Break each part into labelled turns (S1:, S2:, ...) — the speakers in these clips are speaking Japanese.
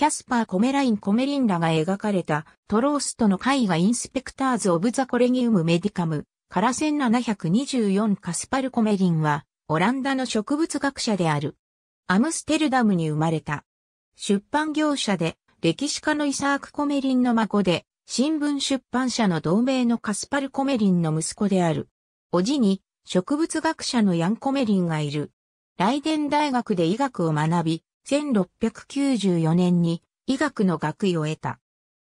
S1: キャスパー・コメライン・コメリンらが描かれた、トローストの絵画インスペクターズ・オブ・ザ・コレギウム・メディカム、から1724カスパル・コメリンは、オランダの植物学者である。アムステルダムに生まれた。出版業者で、歴史家のイサーク・コメリンの孫で、新聞出版社の同盟のカスパル・コメリンの息子である。おじに、植物学者のヤン・コメリンがいる。ライデン大学で医学を学び、1694年に医学の学位を得た。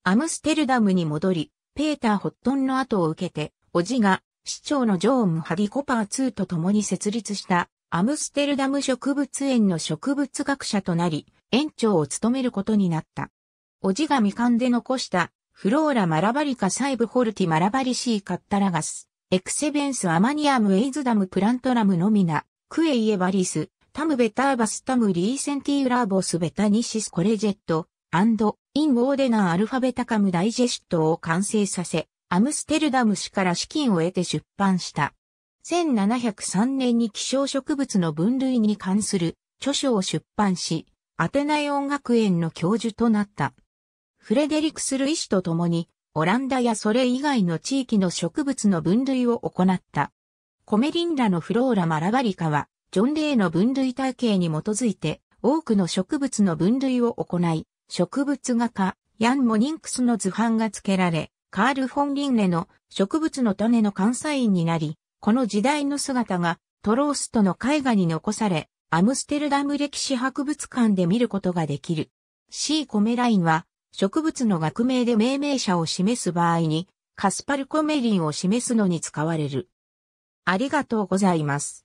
S1: アムステルダムに戻り、ペーター・ホットンの後を受けて、叔父が市長のジョーン・ハディ・コパー2と共に設立したアムステルダム植物園の植物学者となり、園長を務めることになった。叔父が未完で残したフローラ・マラバリカ・サイブ・ホルティ・マラバリシー・カッタラガス、エクセベンス・アマニアム・エイズダム・プラントラム・ノミナ、クエイエバリス、タムベターバスタムリーセンティーラーボスベタニシスコレジェット、アンド、インオーデナーアルファベタカムダイジェストを完成させ、アムステルダム市から資金を得て出版した。1703年に希少植物の分類に関する著書を出版し、アテナイ音楽園の教授となった。フレデリクス・ルイ氏と共に、オランダやそれ以外の地域の植物の分類を行った。コメリンラのフローラ・マラバリカは、ジョン・レイの分類体系に基づいて、多くの植物の分類を行い、植物画家、ヤン・モニンクスの図版が付けられ、カール・フォン・リンネの植物の種の監査員になり、この時代の姿がトローストの絵画に残され、アムステルダム歴史博物館で見ることができる。C コメラインは植物の学名で命名者を示す場合に、カスパルコメリンを示すのに使われる。ありがとうございます。